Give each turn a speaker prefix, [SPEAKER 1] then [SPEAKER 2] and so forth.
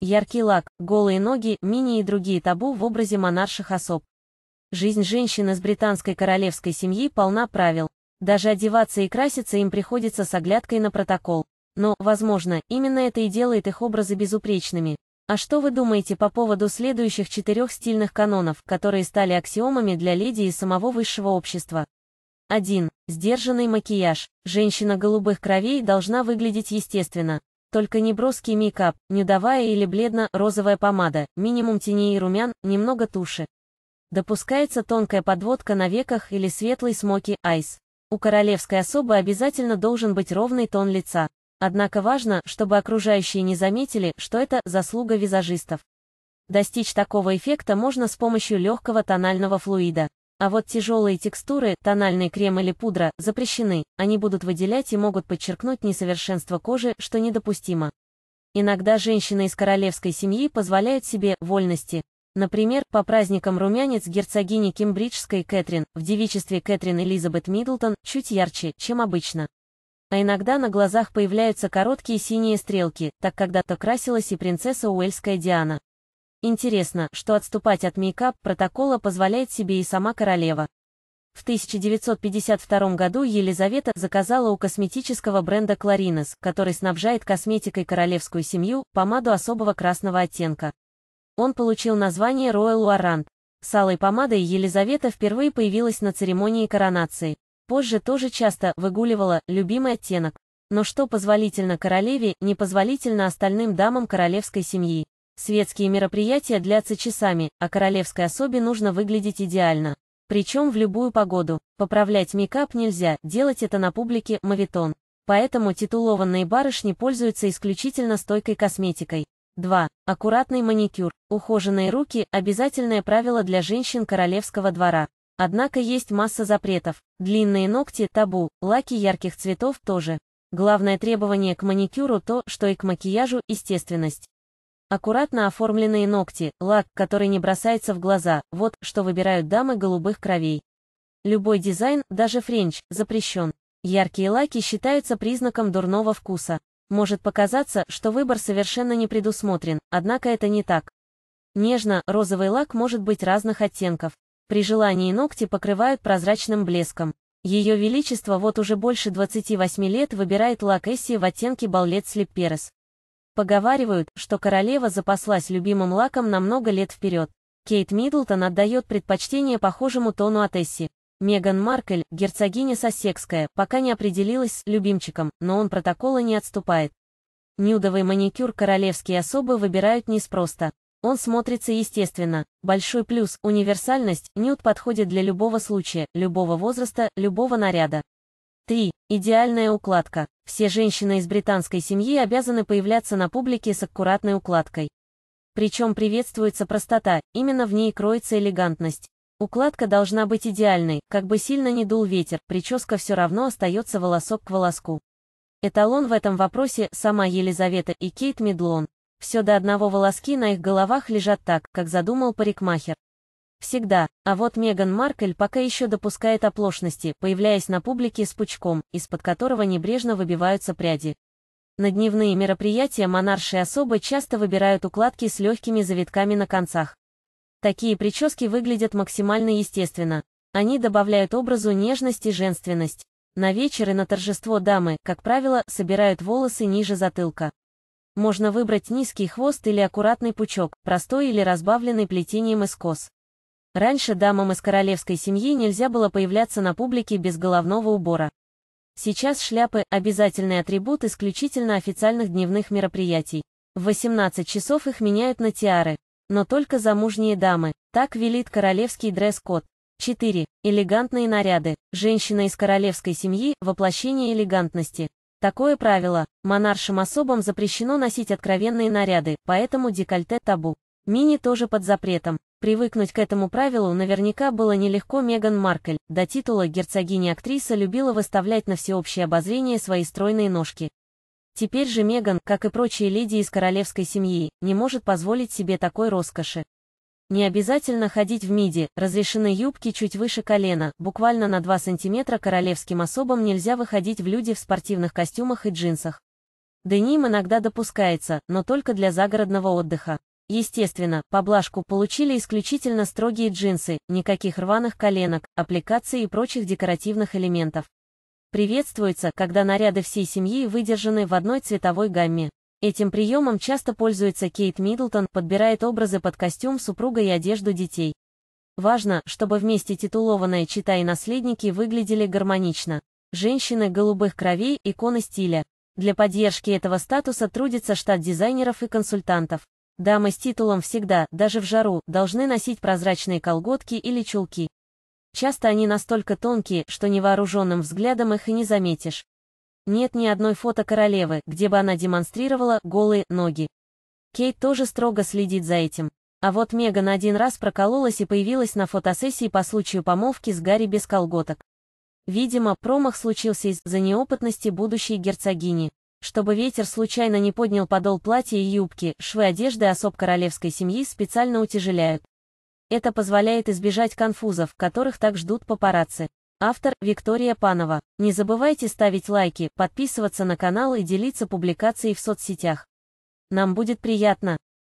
[SPEAKER 1] Яркий лак, голые ноги, мини и другие табу в образе монарших особ. Жизнь женщин из британской королевской семьи полна правил. Даже одеваться и краситься им приходится с оглядкой на протокол. Но, возможно, именно это и делает их образы безупречными. А что вы думаете по поводу следующих четырех стильных канонов, которые стали аксиомами для леди и самого высшего общества? 1. Сдержанный макияж. Женщина голубых кровей должна выглядеть естественно. Только не броский мейкап, недовая или бледно-розовая помада, минимум теней и румян, немного туши. Допускается тонкая подводка на веках или светлый смоки айс. У королевской особы обязательно должен быть ровный тон лица. Однако важно, чтобы окружающие не заметили, что это заслуга визажистов. Достичь такого эффекта можно с помощью легкого тонального флуида. А вот тяжелые текстуры, тональный крем или пудра, запрещены, они будут выделять и могут подчеркнуть несовершенство кожи, что недопустимо. Иногда женщины из королевской семьи позволяют себе вольности. Например, по праздникам румянец герцогини Кембриджской Кэтрин, в девичестве Кэтрин Элизабет Миддлтон, чуть ярче, чем обычно. А иногда на глазах появляются короткие синие стрелки, так когда-то красилась и принцесса Уэльская Диана. Интересно, что отступать от мейкап протокола позволяет себе и сама королева. В 1952 году Елизавета заказала у косметического бренда Clarines, который снабжает косметикой королевскую семью, помаду особого красного оттенка. Он получил название Royal Warrant. С алой помадой Елизавета впервые появилась на церемонии коронации. Позже тоже часто выгуливала любимый оттенок. Но что позволительно королеве, непозволительно остальным дамам королевской семьи. Светские мероприятия длятся часами, а королевской особе нужно выглядеть идеально. Причем в любую погоду. Поправлять микап нельзя, делать это на публике – мавитон. Поэтому титулованные барышни пользуются исключительно стойкой косметикой. 2. Аккуратный маникюр. Ухоженные руки – обязательное правило для женщин королевского двора. Однако есть масса запретов. Длинные ногти – табу, лаки ярких цветов – тоже. Главное требование к маникюру то, что и к макияжу – естественность. Аккуратно оформленные ногти, лак, который не бросается в глаза, вот что выбирают дамы голубых кровей. Любой дизайн, даже френч, запрещен. Яркие лаки считаются признаком дурного вкуса. Может показаться, что выбор совершенно не предусмотрен, однако это не так. Нежно-розовый лак может быть разных оттенков. При желании ногти покрывают прозрачным блеском. Ее Величество вот уже больше 28 лет выбирает лак Эсси в оттенке Баллет Слипперес. Поговаривают, что королева запаслась любимым лаком на много лет вперед. Кейт Миддлтон отдает предпочтение похожему тону от Эсси. Меган Маркель, герцогиня Сосекская, пока не определилась с любимчиком, но он протокола не отступает. Нюдовый маникюр королевские особы выбирают неспросто. Он смотрится естественно. Большой плюс – универсальность, нюд подходит для любого случая, любого возраста, любого наряда. 3. Идеальная укладка. Все женщины из британской семьи обязаны появляться на публике с аккуратной укладкой. Причем приветствуется простота, именно в ней кроется элегантность. Укладка должна быть идеальной, как бы сильно ни дул ветер, прическа все равно остается волосок к волоску. Эталон в этом вопросе сама Елизавета и Кейт Медлон. Все до одного волоски на их головах лежат так, как задумал парикмахер. Всегда. А вот Меган Маркель пока еще допускает оплошности, появляясь на публике с пучком, из-под которого небрежно выбиваются пряди. На дневные мероприятия монарши особо часто выбирают укладки с легкими завитками на концах. Такие прически выглядят максимально естественно. Они добавляют образу нежность и женственность. На вечер и на торжество дамы, как правило, собирают волосы ниже затылка. Можно выбрать низкий хвост или аккуратный пучок, простой или разбавленный плетением из кос. Раньше дамам из королевской семьи нельзя было появляться на публике без головного убора. Сейчас шляпы – обязательный атрибут исключительно официальных дневных мероприятий. В 18 часов их меняют на тиары. Но только замужние дамы. Так велит королевский дресс-код. 4. Элегантные наряды. Женщина из королевской семьи – воплощение элегантности. Такое правило. Монаршим особам запрещено носить откровенные наряды, поэтому декольте табу. Мини тоже под запретом. Привыкнуть к этому правилу наверняка было нелегко Меган Маркель. До титула герцогини актриса любила выставлять на всеобщее обозрение свои стройные ножки. Теперь же Меган, как и прочие леди из королевской семьи, не может позволить себе такой роскоши. Не обязательно ходить в миди, разрешены юбки чуть выше колена, буквально на 2 сантиметра королевским особам нельзя выходить в люди в спортивных костюмах и джинсах. Деним иногда допускается, но только для загородного отдыха. Естественно, поблажку получили исключительно строгие джинсы, никаких рваных коленок, аппликаций и прочих декоративных элементов. Приветствуется, когда наряды всей семьи выдержаны в одной цветовой гамме. Этим приемом часто пользуется Кейт Миддлтон, подбирает образы под костюм супруга и одежду детей. Важно, чтобы вместе титулованные чита и наследники выглядели гармонично. Женщины голубых кровей – иконы стиля. Для поддержки этого статуса трудится штат дизайнеров и консультантов. Дамы с титулом всегда, даже в жару, должны носить прозрачные колготки или чулки. Часто они настолько тонкие, что невооруженным взглядом их и не заметишь. Нет ни одной фото королевы, где бы она демонстрировала голые ноги. Кейт тоже строго следит за этим. А вот Меган один раз прокололась и появилась на фотосессии по случаю помолвки с Гарри без колготок. Видимо, промах случился из-за неопытности будущей герцогини. Чтобы ветер случайно не поднял подол платья и юбки, швы одежды особ королевской семьи специально утяжеляют. Это позволяет избежать конфузов, которых так ждут папарацци. Автор Виктория Панова. Не забывайте ставить лайки, подписываться на канал и делиться публикацией в соцсетях. Нам будет приятно.